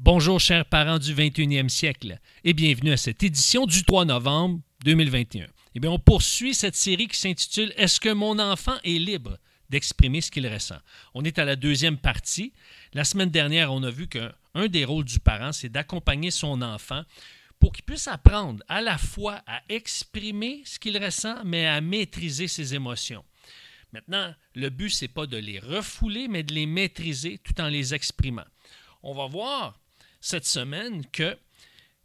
Bonjour chers parents du 21e siècle et bienvenue à cette édition du 3 novembre 2021. Eh bien, on poursuit cette série qui s'intitule Est-ce que mon enfant est libre d'exprimer ce qu'il ressent On est à la deuxième partie. La semaine dernière, on a vu qu'un des rôles du parent, c'est d'accompagner son enfant pour qu'il puisse apprendre à la fois à exprimer ce qu'il ressent, mais à maîtriser ses émotions. Maintenant, le but, c'est pas de les refouler, mais de les maîtriser tout en les exprimant. On va voir cette semaine que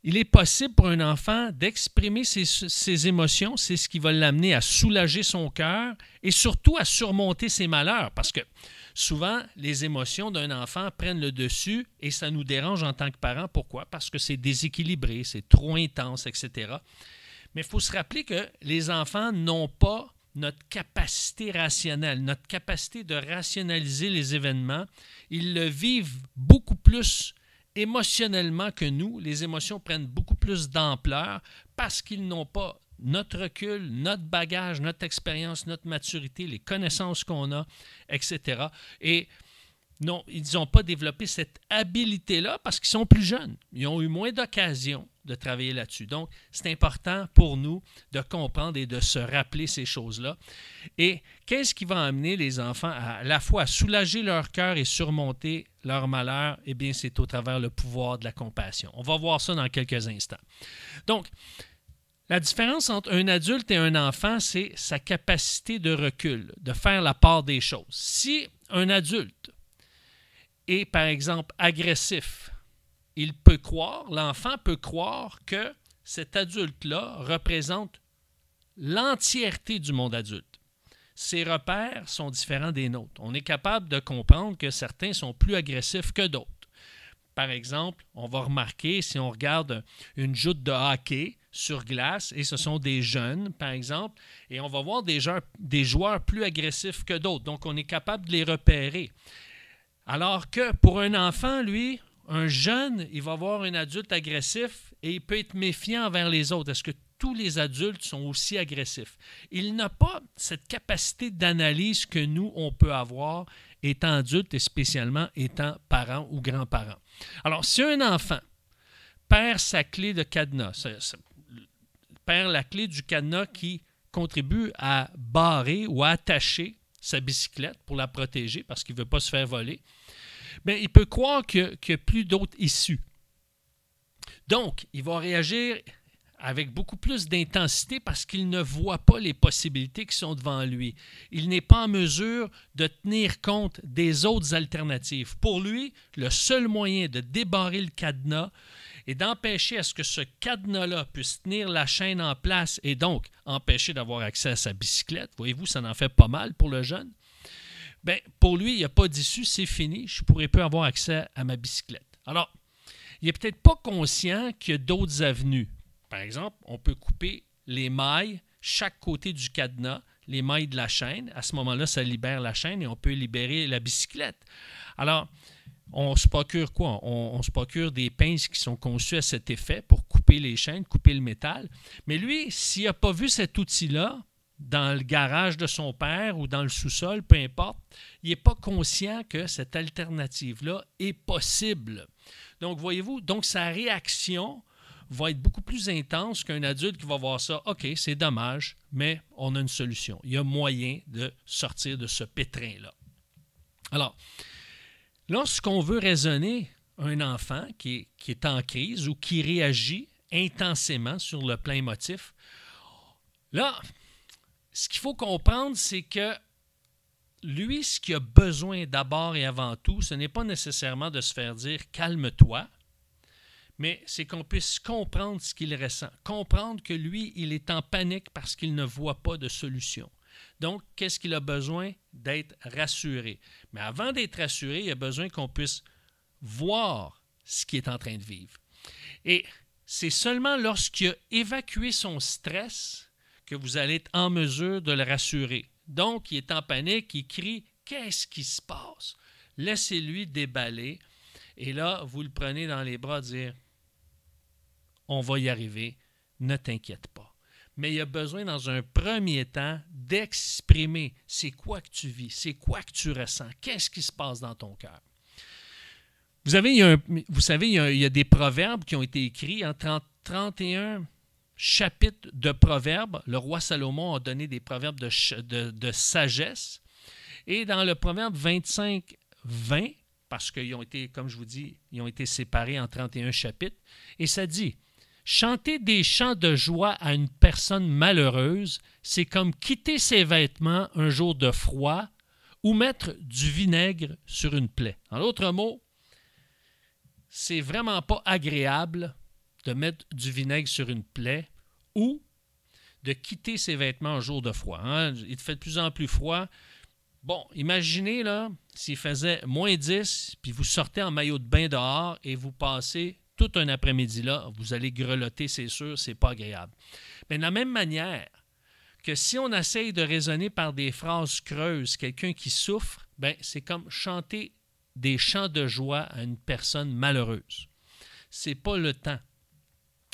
il est possible pour un enfant d'exprimer ses, ses, émotions, c'est ce qui va l'amener à soulager son cœur et surtout à surmonter ses malheurs, parce que souvent les émotions d'un enfant prennent le dessus et ça nous dérange en tant que parents. Pourquoi? Parce que c'est déséquilibré, c'est trop intense, etc. Mais il faut se rappeler que les enfants n'ont pas notre capacité rationnelle, notre capacité de rationaliser les événements. Ils le vivent beaucoup plus émotionnellement que nous, les émotions prennent beaucoup plus d'ampleur parce qu'ils n'ont pas notre recul, notre bagage, notre expérience, notre maturité, les connaissances qu'on a, etc. Et non, ils n'ont pas développé cette habilité-là parce qu'ils sont plus jeunes. Ils ont eu moins d'occasions de travailler là-dessus. Donc, c'est important pour nous de comprendre et de se rappeler ces choses-là. Et qu'est-ce qui va amener les enfants à, la fois à soulager leur cœur et surmonter leur malheur? Eh bien, c'est au travers le pouvoir de la compassion. On va voir ça dans quelques instants. Donc, la différence entre un adulte et un enfant, c'est sa capacité de recul, de faire la part des choses. Si un adulte est, par exemple, agressif, il peut croire, l'enfant peut croire que cet adulte-là représente l'entièreté du monde adulte. Ses repères sont différents des nôtres. On est capable de comprendre que certains sont plus agressifs que d'autres. Par exemple, on va remarquer si on regarde une joute de hockey sur glace et ce sont des jeunes, par exemple, et on va voir des joueurs, des joueurs plus agressifs que d'autres. Donc, on est capable de les repérer. Alors que pour un enfant, lui, un jeune, il va voir un adulte agressif et il peut être méfiant envers les autres. Est-ce que tous les adultes sont aussi agressifs? Il n'a pas cette capacité d'analyse que nous, on peut avoir étant adulte et spécialement étant parent ou grand-parent. Alors, si un enfant perd sa clé de cadenas, perd la clé du cadenas qui contribue à barrer ou à attacher sa bicyclette pour la protéger parce qu'il ne veut pas se faire voler, mais ben, il peut croire qu'il n'y a plus d'autres issues. Donc, il va réagir avec beaucoup plus d'intensité parce qu'il ne voit pas les possibilités qui sont devant lui. Il n'est pas en mesure de tenir compte des autres alternatives. Pour lui, le seul moyen de débarrer le cadenas et d'empêcher à ce que ce cadenas-là puisse tenir la chaîne en place et donc empêcher d'avoir accès à sa bicyclette, voyez-vous, ça n'en fait pas mal pour le jeune, ben, pour lui, il n'y a pas d'issue, c'est fini, je ne pourrai plus avoir accès à ma bicyclette. Alors, il n'est peut-être pas conscient qu'il y a d'autres avenues. Par exemple, on peut couper les mailles, chaque côté du cadenas, les mailles de la chaîne. À ce moment-là, ça libère la chaîne et on peut libérer la bicyclette. Alors, on se procure quoi? On, on, se procure des pinces qui sont conçues à cet effet pour couper les chaînes, couper le métal. Mais lui, s'il n'a pas vu cet outil-là, dans le garage de son père ou dans le sous-sol, peu importe, il n'est pas conscient que cette alternative-là est possible. Donc, voyez-vous, donc sa réaction va être beaucoup plus intense qu'un adulte qui va voir ça. OK, c'est dommage, mais on a une solution. Il y a moyen de sortir de ce pétrin-là. Alors, lorsqu'on veut raisonner un enfant qui est, en crise ou qui réagit intensément sur le plein motif, là, ce qu'il faut comprendre, c'est que lui, ce qu'il a besoin d'abord et avant tout, ce n'est pas nécessairement de se faire dire calme-toi, mais c'est qu'on puisse comprendre ce qu'il ressent, comprendre que lui, il est en panique parce qu'il ne voit pas de solution. Donc, qu'est-ce qu'il a besoin d'être rassuré? Mais avant d'être rassuré, il a besoin qu'on puisse voir ce qu'il est en train de vivre. Et c'est seulement lorsqu'il a évacué son stress vous allez être en mesure de le rassurer. Donc, il est en panique, il crie Qu'est-ce qui se passe Laissez-lui déballer. Et là, vous le prenez dans les bras, dire On va y arriver, ne t'inquiète pas mais il y a besoin dans un premier temps d'exprimer c'est quoi que tu vis, c'est quoi que tu ressens, qu'est-ce qui se passe dans ton cœur. Vous, savez, il y, a, des proverbes qui ont été écrits en 31 chapitre de proverbes. Le roi Salomon a donné des proverbes de, de, de sagesse. Et dans le proverbe 25, 20, parce qu'ils ont été, comme je vous dis, ils ont été séparés en 31 chapitres, et ça dit Chanter des chants de joie à une personne malheureuse, c'est comme quitter ses vêtements un jour de froid ou mettre du vinaigre sur une plaie. En d'autres mots, c'est vraiment pas agréable de mettre du vinaigre sur une plaie ou de quitter ses vêtements un jour de froid. Hein? Il fait de plus en plus froid. Bon, imaginez là, s'il faisait moins 10, puis vous sortez en maillot de bain dehors et vous passez tout un après-midi là, vous allez grelotter, c'est sûr, c'est pas agréable. Mais de la même manière que si on essaye de raisonner par des phrases creuses, quelqu'un qui souffre, ben c'est comme chanter des chants de joie à une personne malheureuse. C'est pas le temps.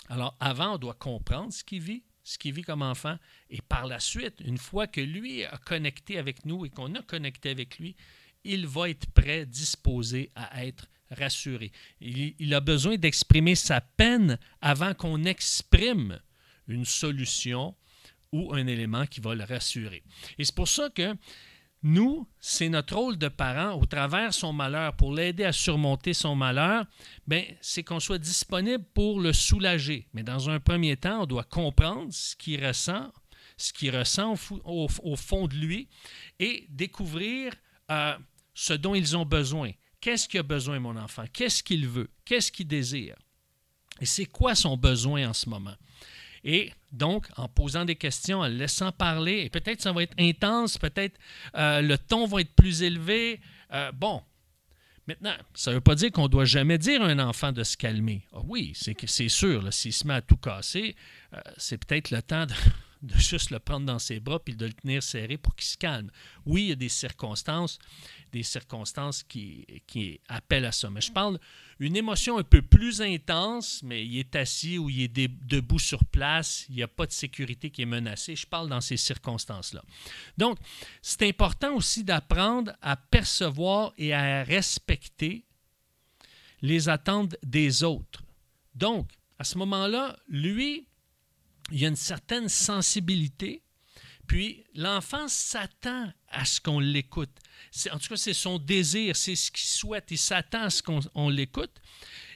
Alors, avant, on doit comprendre ce qu'il vit, ce qu'il vit comme enfant, et par la suite, une fois que lui a connecté avec nous et qu'on a connecté avec lui, il va être prêt, disposé à être rassuré. Il, a besoin d'exprimer sa peine avant qu'on exprime une solution ou un élément qui va le rassurer. Et c'est pour ça que nous, c'est notre rôle de parent, au travers de son malheur, pour l'aider à surmonter son malheur, ben, c'est qu'on soit disponible pour le soulager. Mais dans un premier temps, on doit comprendre ce qu'il ressent, ce qu'il ressent au, fond de lui, et découvrir euh, ce dont ils ont besoin. Qu'est-ce qu'il a besoin, mon enfant? Qu'est-ce qu'il veut? Qu'est-ce qu'il désire? Et c'est quoi son besoin en ce moment? Et donc, en posant des questions, en laissant parler, et peut-être ça va être intense, peut-être euh, le ton va être plus élevé. Euh, bon, maintenant, ça ne veut pas dire qu'on doit jamais dire à un enfant de se calmer. Ah oui, c'est sûr, s'il se met à tout casser, euh, c'est peut-être le temps de, de, juste le prendre dans ses bras puis de le tenir serré pour qu'il se calme. Oui, il y a des circonstances des circonstances qui, qui appellent à ça. Mais je parle une émotion un peu plus intense, mais il est assis ou il est debout sur place, il n'y a pas de sécurité qui est menacée. Je parle dans ces circonstances-là. Donc, c'est important aussi d'apprendre à percevoir et à respecter les attentes des autres. Donc, à ce moment-là, lui, il y a une certaine sensibilité. Puis l'enfant s'attend à ce qu'on l'écoute. En tout cas, c'est son désir, c'est ce qu'il souhaite. Il s'attend à ce qu'on l'écoute.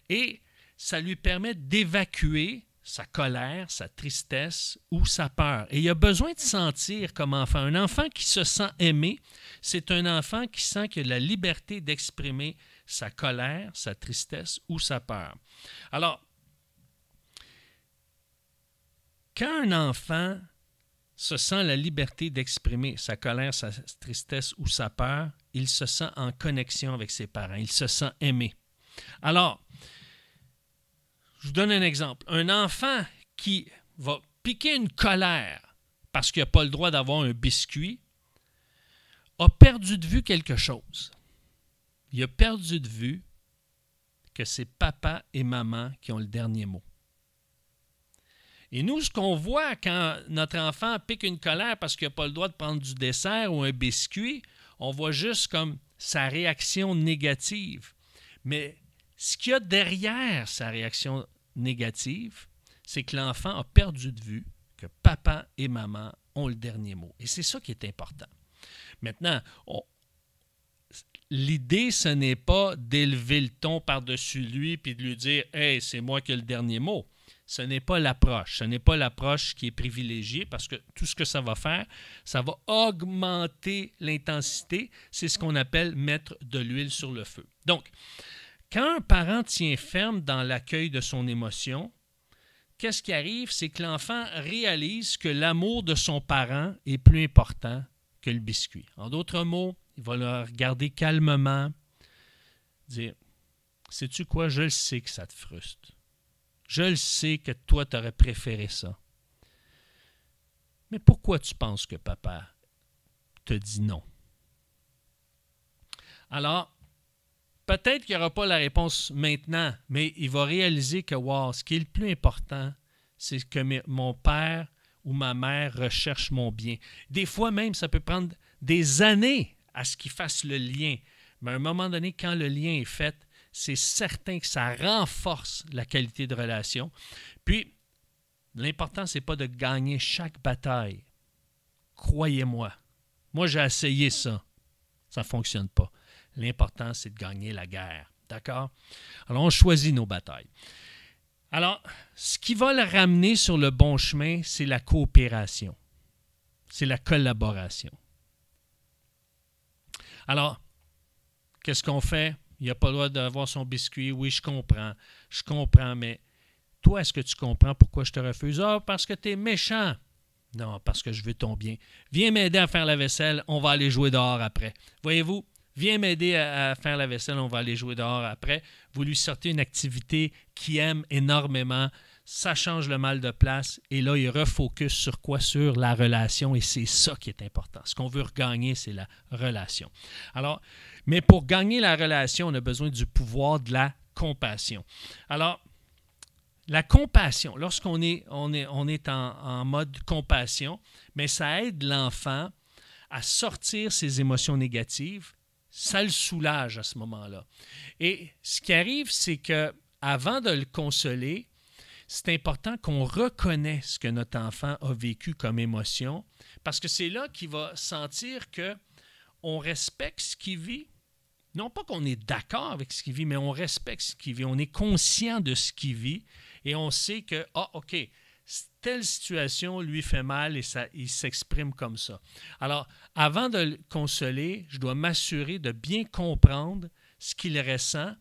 Et ça lui permet d'évacuer sa colère, sa tristesse ou sa peur. Et il a besoin de sentir comme enfant. Un enfant qui se sent aimé, c'est un enfant qui sent qu'il a la liberté d'exprimer sa colère, sa tristesse ou sa peur. Alors, quand un enfant se sent la liberté d'exprimer sa colère, sa tristesse ou sa peur, il se sent en connexion avec ses parents, il se sent aimé. Alors, je vous donne un exemple. Un enfant qui va piquer une colère parce qu'il n'a pas le droit d'avoir un biscuit a perdu de vue quelque chose. Il a perdu de vue que c'est papa et maman qui ont le dernier mot. Et nous, ce qu'on voit quand notre enfant pique une colère parce qu'il n'a pas le droit de prendre du dessert ou un biscuit, on voit juste comme sa réaction négative. Mais ce qu'il y a derrière sa réaction négative, c'est que l'enfant a perdu de vue que papa et maman ont le dernier mot. Et c'est ça qui est important. Maintenant, l'idée, ce n'est pas d'élever le ton par-dessus lui puis de lui dire Hey, c'est moi qui ai le dernier mot ce n'est pas l'approche. Ce n'est pas l'approche qui est privilégiée parce que tout ce que ça va faire, ça va augmenter l'intensité. C'est ce qu'on appelle mettre de l'huile sur le feu. Donc, quand un parent tient ferme dans l'accueil de son émotion, qu'est-ce qui arrive? C'est que l'enfant réalise que l'amour de son parent est plus important que le biscuit. En d'autres mots, il va le regarder calmement, dire Sais-tu quoi, je le sais que ça te frustre. Je le sais que toi, tu aurais préféré ça. Mais pourquoi tu penses que papa te dit non? Alors, peut-être qu'il n'y aura pas la réponse maintenant, mais il va réaliser que, wow, ce qui est le plus important, c'est que mon père ou ma mère recherche mon bien. Des fois même, ça peut prendre des années à ce qu'ils fassent le lien. Mais à un moment donné, quand le lien est fait, c'est certain que ça renforce la qualité de relation. Puis, l'important, c'est pas de gagner chaque bataille. Croyez-moi. Moi, j'ai essayé ça. Ça ne fonctionne pas. L'important, c'est de gagner la guerre. D'accord? Alors, on choisit nos batailles. Alors, ce qui va le ramener sur le bon chemin, c'est la coopération. C'est la collaboration. Alors, qu'est-ce qu'on fait? il n'a pas le droit d'avoir son biscuit. Oui, je comprends. Je comprends, mais toi, est-ce que tu comprends pourquoi je te refuse? Ah, parce que tu es méchant. Non, parce que je veux ton bien. Viens m'aider à faire la vaisselle, on va aller jouer dehors après. Voyez-vous, viens m'aider à, faire la vaisselle, on va aller jouer dehors après. Vous lui sortez une activité qu'il aime énormément, ça change le mal de place et là, il refocus sur quoi? Sur la relation et c'est ça qui est important. Ce qu'on veut regagner, c'est la relation. Alors, mais pour gagner la relation, on a besoin du pouvoir de la compassion. Alors, la compassion, lorsqu'on est, on est, on est en, mode compassion, mais ça aide l'enfant à sortir ses émotions négatives, ça le soulage à ce moment-là. Et ce qui arrive, c'est que avant de le consoler, c'est important qu'on reconnaisse ce que notre enfant a vécu comme émotion, parce que c'est là qu'il va sentir que on respecte ce qu'il vit, non pas qu'on est d'accord avec ce qu'il vit, mais on respecte ce qu'il vit, on est conscient de ce qu'il vit et on sait que, ah, OK, telle situation lui fait mal et ça, il s'exprime comme ça. Alors, avant de le consoler, je dois m'assurer de bien comprendre ce qu'il ressent,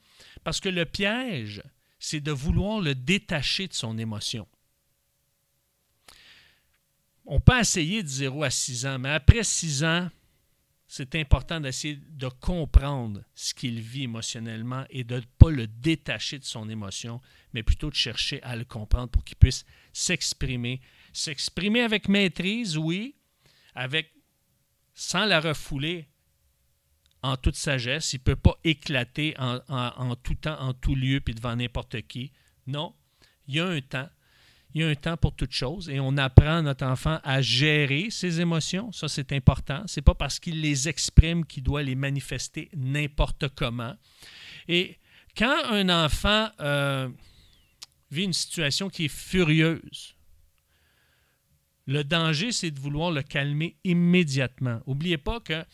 parce que le piège, c'est de vouloir le détacher de son émotion. On peut essayer de zéro à 6 ans, mais après six ans, c'est important d'essayer de comprendre ce qu'il vit émotionnellement et de ne pas le détacher de son émotion, mais plutôt de chercher à le comprendre pour qu'il puisse s'exprimer. S'exprimer avec maîtrise, oui, avec sans la refouler en toute sagesse. Il ne peut pas éclater en, en, tout temps, en tout lieu, puis devant n'importe qui. Non, il y a un temps il y a un temps pour toute chose et on apprend notre enfant à gérer ses émotions. Ça, c'est important. C'est pas parce qu'il les exprime qu'il doit les manifester n'importe comment. Et quand un enfant euh, vit une situation qui est furieuse, le danger, c'est de vouloir le calmer immédiatement. N'oubliez pas que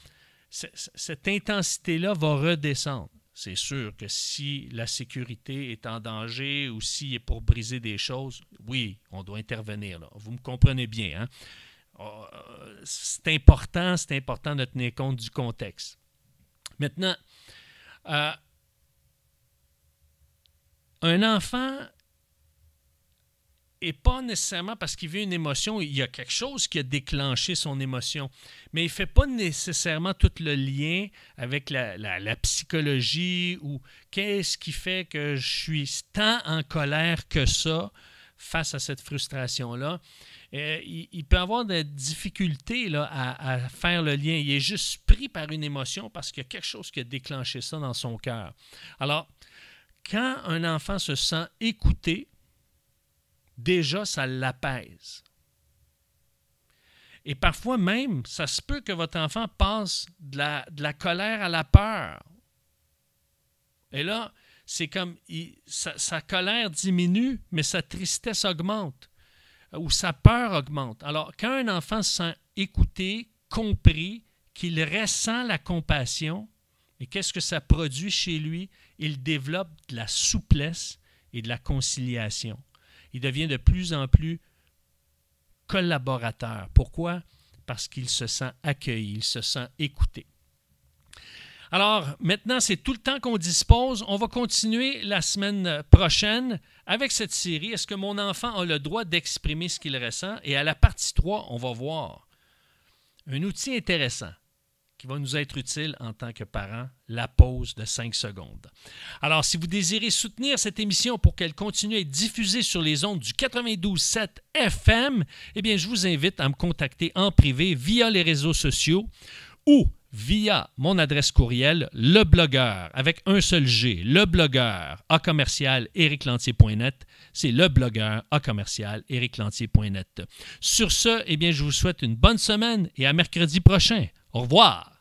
cette intensité-là va redescendre c'est sûr que si la sécurité est en danger ou s'il est pour briser des choses, oui, on doit intervenir. Vous me comprenez bien. Hein? Euh, c'est important, c'est important de tenir compte du contexte. Maintenant, euh, un enfant et pas nécessairement parce qu'il vit une émotion, il y a quelque chose qui a déclenché son émotion, mais il ne fait pas nécessairement tout le lien avec la, psychologie ou qu'est-ce qui fait que je suis tant en colère que ça face à cette frustration-là. Euh, il, peut avoir des difficultés là, à, à, faire le lien. Il est juste pris par une émotion parce qu'il y a quelque chose qui a déclenché ça dans son cœur. Alors, quand un enfant se sent écouté, déjà, ça l'apaise. Et parfois même, ça se peut que votre enfant passe de la, colère à la peur. Et là, c'est comme sa, sa, colère diminue, mais sa tristesse augmente euh, ou sa peur augmente. Alors, quand un enfant se sent écouté, compris, qu'il ressent la compassion, et qu'est-ce que ça produit chez lui? Il développe de la souplesse et de la conciliation il devient de plus en plus collaborateur. Pourquoi? Parce qu'il se sent accueilli, il se sent écouté. Alors, maintenant, c'est tout le temps qu'on dispose. On va continuer la semaine prochaine avec cette série. Est-ce que mon enfant a le droit d'exprimer ce qu'il ressent? Et à la partie 3, on va voir un outil intéressant qui va nous être utile en tant que parents, la pause de 5 secondes. Alors, si vous désirez soutenir cette émission pour qu'elle continue à être diffusée sur les ondes du 92 7 FM, eh bien, je vous invite à me contacter en privé via les réseaux sociaux ou via mon adresse courriel, le blogueur, avec un seul G, le blogueur, à commercial, ericlantier.net. C'est le blogueur, à commercial, ericlantier.net. Sur ce, eh bien, je vous souhaite une bonne semaine et à mercredi prochain. Au revoir.